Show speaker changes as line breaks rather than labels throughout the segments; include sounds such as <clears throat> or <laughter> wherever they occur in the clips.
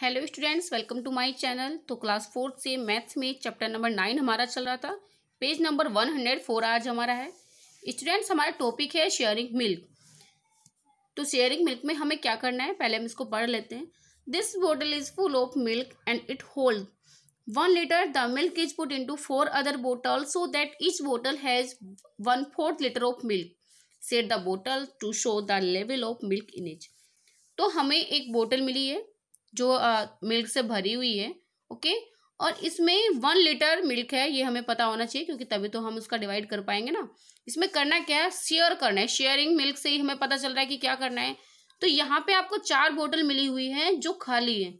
Hello students welcome to my channel तो class fourth से maths में चैप्टर नंबर नाइन हमारा चल रहा था page number one hundred four आज हमारा है स्टूडेंट्स हमारा टॉपिक है शेयरिंग मिल्क तो शेयरिंग मिल्क में हमें क्या करना है पहले हम इसको पढ़ लेते हैं this bottle is full of milk and it hold one litre the milk is put into four other bottle so that each bottle has one fourth litre of milk set the bottle to show the level of milk in each तो हमें एक bottle मिली है जो milk से भरी हुई है okay और इसमें वन लीटर मिल्क है ये हमें पता होना चाहिए क्योंकि तभी तो हम उसका डिवाइड कर पाएंगे ना इसमें करना क्या है शेयर करना है शेयरिंग मिल्क से ही हमें पता चल रहा है कि क्या करना है तो यहाँ पे आपको चार बोतल मिली हुई है जो खाली है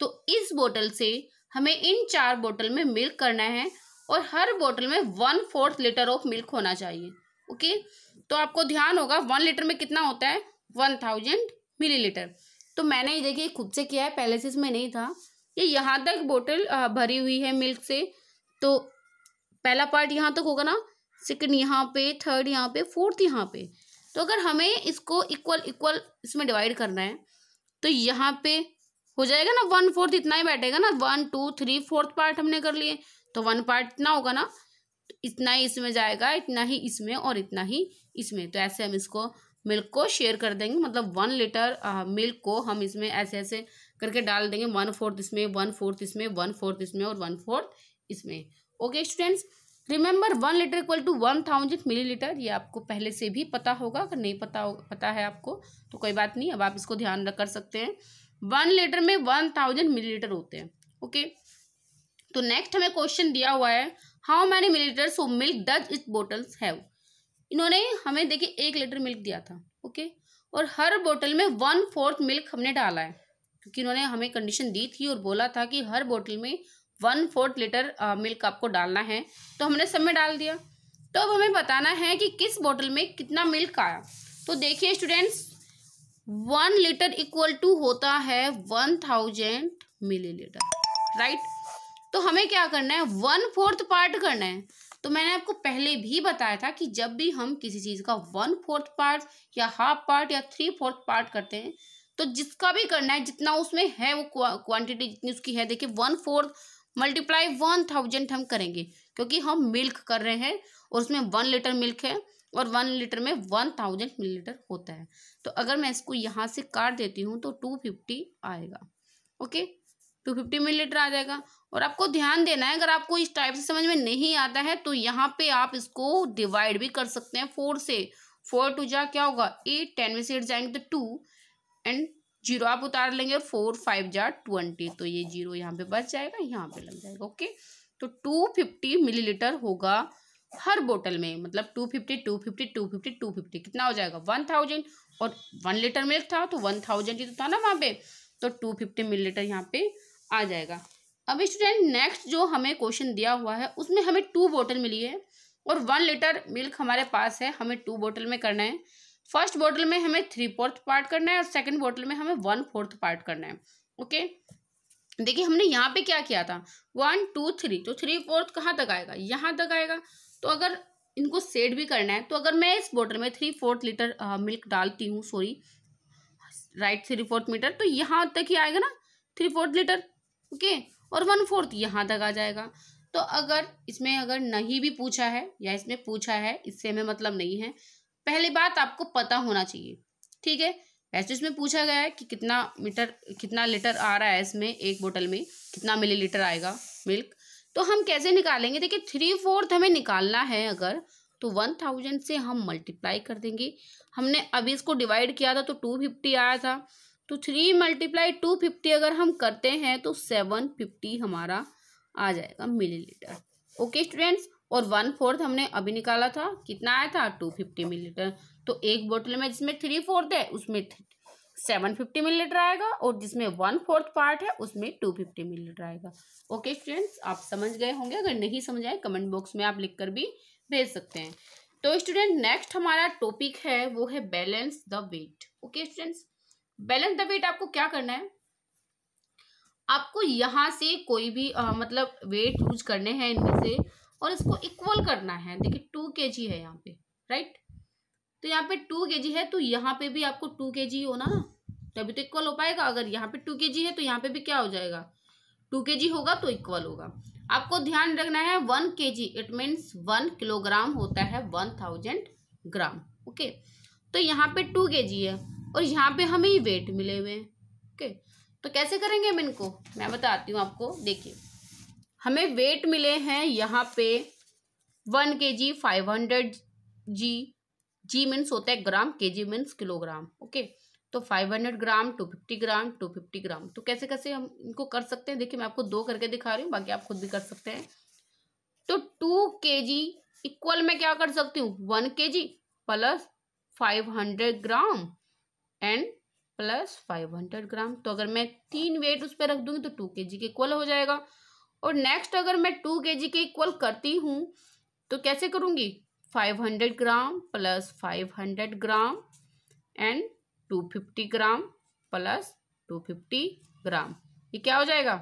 तो इस बोतल से हमें इन चार बोतल में मिल्क करना है और हर बोतल में one fourth litre of milk होना चाहिए ओके तो आपको ध्यान होगा वन लीटर में कितना होता है वन थाउजेंड मिली लीटर तो मैंने ये देखिए खुद से किया है पहले से इसमें नहीं था ये यहाँ तक बोतल भरी हुई है मिल्क से तो पहला पार्ट यहाँ तक होगा ना सेकंड यहाँ पे थर्ड यहाँ पे फोर्थ यहाँ पे तो अगर हमें इसको इक्वल इक्वल इसमें डिवाइड करना है तो यहाँ पे हो जाएगा ना वन फोर्थ इतना ही बैठेगा ना one two three fourth part हमने कर लिए तो वन पार्ट इतना होगा ना तो इतना ही इसमें जाएगा इतना ही इसमें और इतना ही इसमें तो ऐसे हम इसको मिल्क को शेयर कर देंगे मतलब वन लीटर मिल्क को हम इसमें ऐसे ऐसे करके डाल देंगे वन फोर्थ इसमें वन फोर्थ इसमें वन फोर्थ इसमें और वन फोर्थ इसमें okay students remember one litre equal to one thousand millilitre ये आपको पहले से भी पता होगा अगर नहीं पता हो पता है आपको तो कोई बात नहीं अब आप इसको ध्यान रख कर सकते हैं वन लीटर में वन थाउजेंड मिली लीटर होते हैं ओके तो नेक्स्ट हमें क्वेश्चन दिया हुआ है how many millilitre so milk does it bottles have इन्होंने हमें देखिए एक लीटर मिल्क दिया था ओके और हर बोतल में वन फोर्थ मिल्क हमने डाला है क्योंकि इन्होंने हमें कंडीशन दी थी और बोला था कि हर बोतल में वन फोर्थ लीटर मिल्क आपको डालना है तो हमने सब में डाल दिया तो अब हमें बताना है कि किस बोतल में कितना मिल्क आया तो देखिए students one litre equal to होता है वन थाउजेंड मिली राइट तो हमें क्या करना है वन फोर्थ पार्ट करना है तो मैंने आपको पहले भी बताया था कि जब भी हम किसी चीज़ का वन फोर्थ पार्ट या हाफ पार्ट या थ्री फोर्थ पार्ट करते हैं तो जिसका भी करना है जितना उसमें है वो क्वांटिटी जितनी उसकी है देखिए one fourth multiply one thousand हम करेंगे क्योंकि हम मिल्क कर रहे हैं और उसमें वन लीटर मिल्क है और वन लीटर में वन थाउजेंड मिलीलीटर होता है तो अगर मैं इसको यहाँ से काट देती हूँ तो टू फिफ्टी आएगा ओके टू फिफ्टी मिलीलीटर आ जाएगा और आपको ध्यान देना है अगर आपको इस टाइप से समझ में नहीं आता है तो यहाँ पे आप इसको डिवाइड भी कर सकते हैं फोर से फोर टू जा क्या होगा एट टेन में से एट जाएंगे तो टू एंड जीरो आप उतार लेंगे फोर फाइव जा ट्वेंटी तो ये जीरो यहाँ पे बच जाएगा यहाँ पे लग जाएगा ओके तो टू फिफ्टी मिलीलीटर होगा हर बोतल में मतलब two fifty two fifty two fifty two fifty कितना हो जाएगा वन थाउजेंड और वन लीटर मिल्क था तो वन थाउजेंड ही तो था ना वहाँ पे तो टू फिफ्टी मिली लीटर यहाँ पे आ जाएगा अब स्टूडेंट नेक्स्ट जो हमें क्वेश्चन दिया हुआ है उसमें हमें टू बोतल मिली है और वन लीटर मिल्क हमारे पास है हमें टू बोतल में करना है फर्स्ट बोतल में हमें थ्री फोर्थ पार्ट करना है और सेकंड बोतल में हमें वन फोर्थ पार्ट करना है ओके देखिए हमने यहाँ पे क्या किया था वन टू थ्री तो थ्री फोर्थ कहाँ तक आएगा यहाँ तक आएगा तो अगर इनको सेड भी करना है तो अगर मैं इस बोटल में थ्री फोर्थ लीटर मिल्क डालती हूँ sorry right three fourth metre तो यहाँ तक ही आएगा ना थ्री फोर्थ लीटर ओके और वन फोर्थ यहाँ तक आ जाएगा तो अगर इसमें अगर नहीं भी पूछा है या इसमें पूछा है इससे हमें मतलब नहीं है पहली बात आपको पता होना चाहिए ठीक है वैसे इसमें पूछा गया है कि कितना मीटर कितना लीटर आ रहा है इसमें एक बोतल में कितना मिलीलीटर आएगा मिल्क तो हम कैसे निकालेंगे देखिए थ्री फोर्थ हमें निकालना है अगर तो वन थाउजेंड से हम मल्टीप्लाई कर देंगे हमने अभी इसको डिवाइड किया था तो टू फिफ्टी आया था तो थ्री मल्टीप्लाई टू फिफ्टी अगर हम करते हैं तो सेवन फिफ्टी हमारा आ जाएगा मिलीलीटर ओके स्टूडेंट्स और वन फोर्थ हमने अभी निकाला था कितना आया था टू फिफ्टी मिलीलीटर तो एक बोतल में जिसमें थ्री फोर्थ है उसमें सेवन फिफ्टी मिलीलीटर आएगा और जिसमें वन फोर्थ पार्ट है उसमें टू फिफ्टी मिलीलीटर आएगा ओके स्टूडेंट्स आप समझ गए होंगे अगर नहीं समझ आए कमेंट बॉक्स में आप लिख कर भी भेज सकते हैं तो स्टूडेंट नेक्स्ट हमारा टॉपिक है वो है balance the weight okay students balance the weight आपको क्या करना है आपको यहाँ से कोई भी आ, मतलब वेट चूज करने हैं इनमें से और इसको इक्वल करना है देखिए टू के जी है यहाँ पे राइट तो यहाँ पे टू के जी है तो यहाँ पे भी आपको टू के जी होना तभी तो इक्वल हो पाएगा अगर यहाँ पे टू के जी है तो यहाँ पे भी क्या हो जाएगा टू के जी होगा तो इक्वल होगा आपको ध्यान रखना है one K G it means one kilogram होता है वन थाउजेंड ग्राम ओके तो यहाँ पे टू के जी है और यहाँ पे हमें ये वेट मिले हुए हैं ओके तो कैसे करेंगे हम इनको मैं बताती हूँ आपको देखिए हमें वेट मिले हैं यहाँ पे one K G five hundred G G means होता है gram K G means kilogram okay तो five hundred gram two fifty gram two fifty gram तो कैसे कैसे हम इनको कर सकते हैं देखिए मैं आपको दो करके दिखा रही हूँ बाकी आप खुद भी कर सकते हैं तो टू के जी इक्वल में क्या कर सकती हूँ one K G plus five hundred gram and plus five hundred gram तो अगर मैं तीन वेट उस पर रख दूंगी तो टू के जी के इक्वल हो जाएगा और नेक्स्ट अगर मैं टू के जी के इक्वल करती हूँ तो कैसे करूँगी five hundred gram plus five hundred gram and two fifty gram plus two fifty gram ये क्या हो जाएगा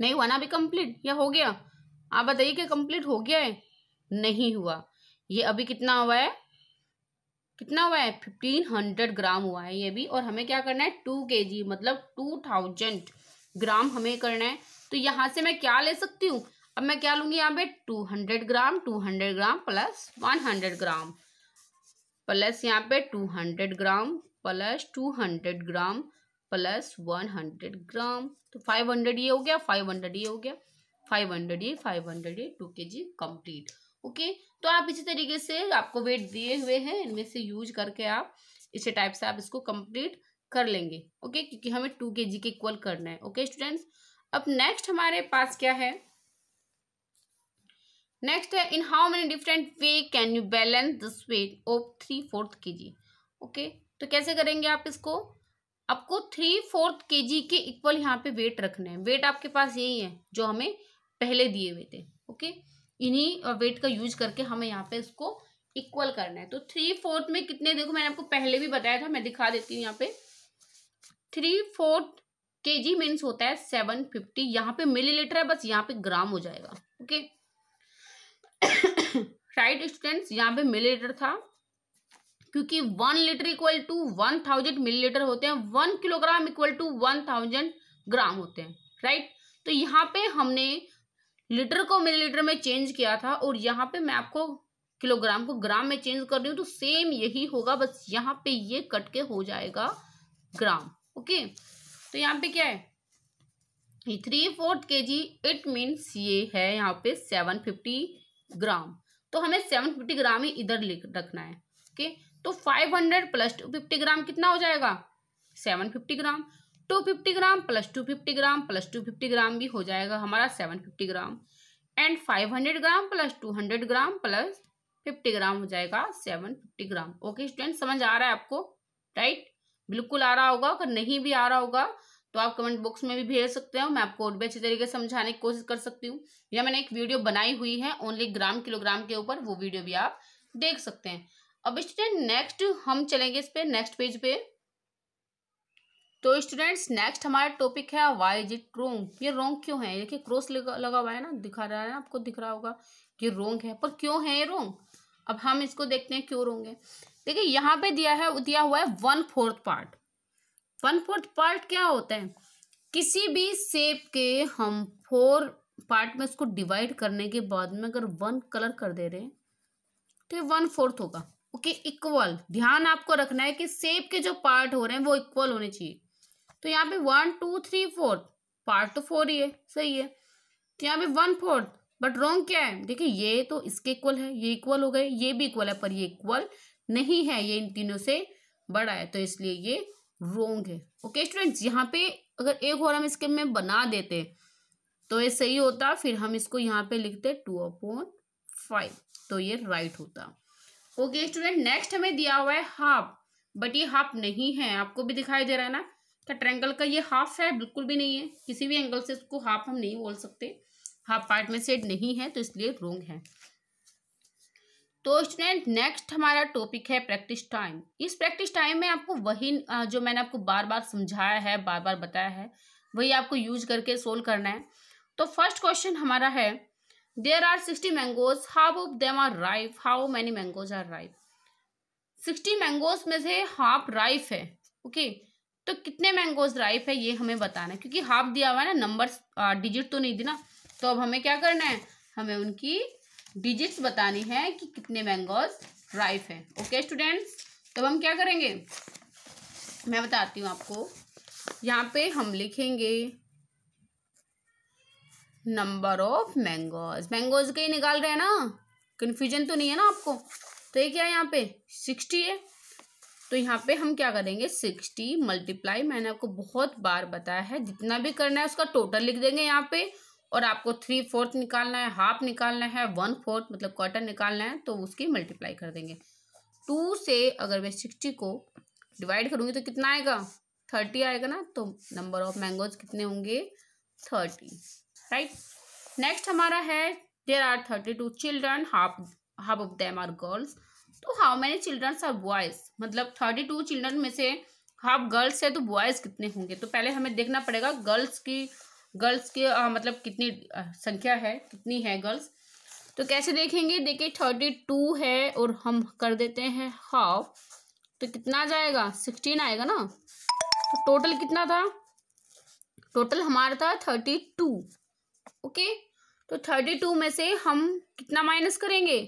नहीं हुआ ना अभी कंप्लीट या हो गया आप बताइए कि कंप्लीट हो गया है नहीं हुआ ये अभी कितना हुआ है कितना हुआ है फिफ्टीन हंड्रेड ग्राम हुआ है ये भी और हमें क्या करना है टू के जी मतलब टू थाउजेंड ग्राम हमें करना है तो यहाँ से मैं क्या ले सकती हूँ अब मैं क्या लूँगी यहाँ पे two hundred gram two hundred gram plus one hundred gram plus यहाँ पे two hundred gram plus two hundred gram plus one hundred gram तो फाइव हंड्रेड ये हो गया फाइव हंड्रेड ये हो गया फाइव हंड्रेड ये फाइव हंड्रेड ये two K G complete okay तो आप इसी तरीके से आपको वेट दिए हुए हैं इनमें से यूज करके आप इसी टाइप से आप इसको कंप्लीट कर लेंगे ओके क्योंकि हमें टू के जी के इक्वल करना है ओके स्टूडेंट्स अब नेक्स्ट हमारे पास क्या है नेक्स्ट है in how many different way can you balance this weight of three fourth K G okay तो कैसे करेंगे आप इसको आपको थ्री फोर्थ के जी के इक्वल यहाँ पे वेट रखना है वेट आपके पास यही है जो हमें पहले दिए हुए थे ओके okay? इन्हीं वेट का यूज करके हमें यहाँ पे इसको इक्वल करना है तो थ्री फोर्थ में कितने देखो मैंने आपको पहले भी बताया था मैं दिखा देती हूँ यहाँ पे three fourth K G means होता है सेवन फिफ्टी यहाँ पे मिलीलीटर है बस यहाँ पे ग्राम हो जाएगा ओके राइट स्टूडेंट्स यहाँ पे मिलीलीटर था क्योंकि one litre equal to one thousand millilitre होते हैं one kilogram equal to one thousand gram होते हैं राइट right? तो यहाँ पे हमने लीटर को मिलीलीटर में चेंज किया था और यहाँ पे मैं आपको किलोग्राम को ग्राम में चेंज कर रही हूँ तो सेम यही होगा बस यहाँ पे ये कट के हो जाएगा ग्राम ओके तो यहाँ पे क्या है ये three fourth K G it means ये है यहाँ पे सेवन फिफ्टी ग्राम तो हमें सेवन फिफ्टी ग्राम ही इधर लिख रखना है ओके तो five hundred plus two fifty gram कितना हो जाएगा seven fifty gram two fifty gram plus two fifty gram plus two fifty gram भी हो जाएगा हमारा seven fifty gram and five hundred gram plus two hundred gram plus fifty gram हो जाएगा seven fifty gram okay student समझ आ रहा है आपको राइट बिल्कुल आ रहा होगा अगर नहीं भी आ रहा होगा तो आप कमेंट बॉक्स में भी भेज सकते हो मैं आपको और भी अच्छी तरीके से समझाने की कोशिश कर सकती हूँ या मैंने एक वीडियो बनाई हुई है ओनली ग्राम किलोग्राम के ऊपर वो वीडियो भी आप देख सकते हैं अब स्टूडेंट नेक्स्ट हम चलेंगे इस पर नेक्स्ट पेज पे तो स्टूडेंट्स नेक्स्ट हमारा टॉपिक है वाई इज इट रोंग ये रोंग क्यों है देखिए क्रॉस लगा लगा हुआ है ना दिखा रहा है ना आपको दिख रहा होगा ये रोंग है पर क्यों है ये रोंग अब हम इसको देखते हैं क्यों रोंग है देखिए यहाँ पे दिया है दिया हुआ है one fourth part one fourth part क्या होता है किसी भी सेप के हम फोर पार्ट में उसको डिवाइड करने के बाद में अगर वन कलर कर दे रहे तो ये वन फोर्थ होगा ओके इक्वल ध्यान आपको रखना है कि सेप के जो पार्ट हो रहे हैं वो इक्वल होने चाहिए तो यहाँ पे one two three fourth part तो फोर ही है सही है तो यहाँ पे वन फोर्थ बट रॉन्ग क्या है देखिए ये तो इसके इक्वल है ये इक्वल हो गए ये भी इक्वल है पर ये इक्वल नहीं है ये इन तीनों से बड़ा है तो इसलिए ये रोंग है ओके स्टूडेंट्स यहाँ पे अगर एक और हम इसके में बना देते तो ये सही होता फिर हम इसको यहाँ पे लिखते टू अपॉन फाइव तो ये राइट होता ओके स्टूडेंट नेक्स्ट हमें दिया हुआ है हाफ बट ये हाफ नहीं है आपको भी दिखाई दे रहा है ना इसका ट्रेंगल का ये हाफ है बिल्कुल भी नहीं है किसी भी एंगल से उसको हाफ हम नहीं बोल सकते हाफ पार्ट में से नहीं है तो इसलिए रोंग है तो स्टूडेंट नेक्स्ट हमारा टॉपिक है प्रैक्टिस टाइम इस प्रैक्टिस टाइम में आपको वही जो मैंने आपको बार बार समझाया है बार बार बताया है वही आपको यूज करके सोल्व करना है तो फर्स्ट क्वेश्चन हमारा है there are sixty mangoes half of them are ripe how many mangoes are ripe sixty mangoes में से हाफ राइफ है ओके okay? तो कितने मैंगोज राइप है ये हमें बताना है क्योंकि हाफ दिया हुआ है ना नंबर डिजिट तो नहीं देना ना तो अब हमें क्या करना है हमें उनकी डिजिट्स बतानी है कि कितने मैंगोज राइप है ओके स्टूडेंट तब हम क्या करेंगे मैं बताती हूँ आपको यहाँ पे हम लिखेंगे नंबर ऑफ मैंगोज मैंगोज कहीं निकाल रहे हैं ना कन्फ्यूजन तो नहीं है ना आपको तो ये क्या है यहाँ पे सिक्सटी है तो यहाँ पे हम क्या करेंगे सिक्सटी मल्टीप्लाई मैंने आपको बहुत बार बताया है जितना भी करना है उसका टोटल लिख देंगे यहाँ पे और आपको थ्री फोर्थ निकालना है हाफ निकालना है वन फोर्थ मतलब क्वार्टर निकालना है तो उसकी मल्टीप्लाई कर देंगे टू से अगर मैं सिक्सटी को डिवाइड करूँगी तो कितना आएगा थर्टी आएगा ना तो नंबर ऑफ मैंगोज कितने होंगे थर्टी राइट नेक्स्ट हमारा है there are thirty two children half half of them are girls तो how many children are boys मतलब थर्टी टू चिल्ड्रन में से हाफ गर्ल्स है तो बॉयज़ कितने होंगे तो पहले हमें देखना पड़ेगा गर्ल्स की गर्ल्स की आ, मतलब कितनी संख्या है कितनी है गर्ल्स तो कैसे देखेंगे देखिए थर्टी टू है और हम कर देते हैं हाफ तो कितना जाएगा सिक्सटीन आएगा ना तो टोटल कितना था टोटल हमारा था थर्टी टू ओके तो थर्टी टू में से हम कितना माइनस करेंगे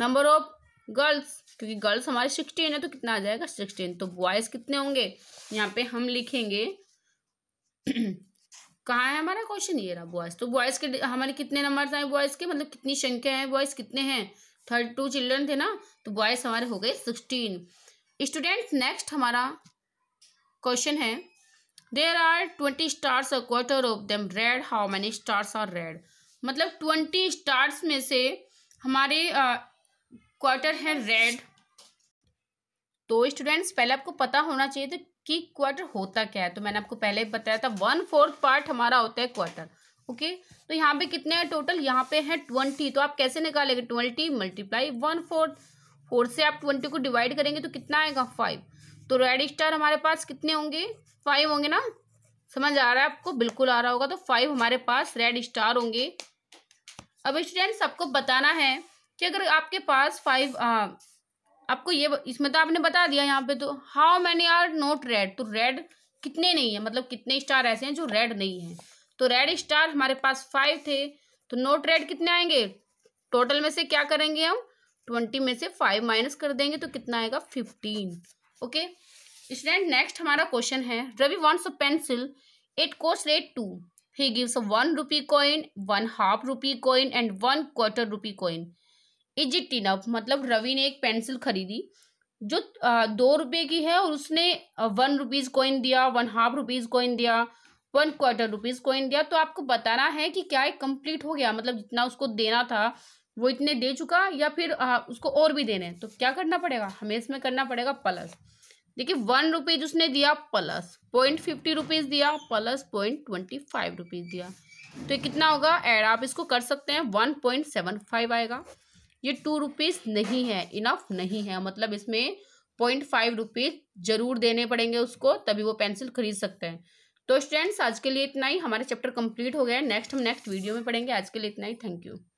नंबर ऑफ गर्ल्स क्योंकि गर्ल्स हमारे सिक्सटीन है तो कितना आ जाएगा सिक्सटीन तो बॉयज़ कितने होंगे यहाँ पे हम लिखेंगे <clears throat> कहाँ है हमारा क्वेश्चन ये रहा बॉयज़ तो बॉयज़ के हमारे कितने नंबर आए बॉयज़ के मतलब कितनी संख्या है बॉयज़ कितने हैं थर्टी टू चिल्ड्रन थे ना तो बॉयज़ हमारे हो गए सिक्सटीन स्टूडेंट नेक्स्ट हमारा क्वेश्चन है there are twenty stars a quarter of them red how many stars are red मतलब ट्वेंटी स्टार्स में से हमारे क्वार्टर है रेड तो स्टूडेंट्स पहले आपको पता होना चाहिए था कि क्वार्टर होता क्या है तो मैंने आपको पहले बताया था वन फोर्थ पार्ट हमारा होता है क्वार्टर ओके तो यहाँ पे कितने हैं टोटल यहाँ पे है ट्वेंटी तो आप कैसे निकालेंगे twenty multiply one fourth four से आप ट्वेंटी को डिवाइड करेंगे तो कितना आएगा फाइव तो रेड स्टार हमारे पास कितने होंगे फाइव होंगे ना समझ आ रहा है आपको बिल्कुल आ रहा होगा तो फाइव हमारे पास रेड स्टार होंगे अब स्टूडेंट्स आपको बताना है कि अगर आपके पास फाइव आपको ये इसमें तो आपने बता दिया यहाँ पे तो how many are not red तो रेड कितने नहीं है मतलब कितने स्टार ऐसे हैं जो रेड नहीं है तो रेड स्टार हमारे पास फाइव थे तो नोट रेड कितने आएंगे टोटल में से क्या करेंगे हम ट्वेंटी में से फाइव माइनस कर देंगे तो कितना आएगा फिफ्टीन ओके स्टूडेंट नेक्स्ट हमारा क्वेश्चन है Ravi wants a pencil it cost rate two he gives a one rupee coin one half rupee coin and one quarter rupee coin is it enough मतलब रवि ने एक पेंसिल खरीदी जो दो रुपए की है और उसने वन रुपीज़ कॉइन दिया वन हाफ रुपीज़ कॉइन दिया वन क्वार्टर रुपीज़ कोइन दिया तो आपको बताना है कि क्या ये कंप्लीट हो गया मतलब जितना उसको देना था वो इतने दे चुका या फिर आ, उसको और भी देने तो क्या करना पड़ेगा हमें इसमें करना पड़ेगा प्लस देखिए वन रुपीज़ उसने दिया प्लस पॉइंट फिफ्टी रुपीज़ दिया plus point twenty five rupees दिया तो ये कितना होगा एड आप इसको कर सकते हैं वन पॉइंट सेवन फाइव आएगा ये टू रुपीज़ नहीं है इनफ नहीं है मतलब इसमें पॉइंट फाइव रुपीज़ ज़रूर देने पड़ेंगे उसको तभी वो पेंसिल खरीद सकते हैं तो स्टूडेंट्स आज के लिए इतना ही हमारा चैप्टर कंप्लीट हो गया है नेक्स्ट हम नेक्स्ट वीडियो में पढ़ेंगे आज के लिए इतना ही थैंक यू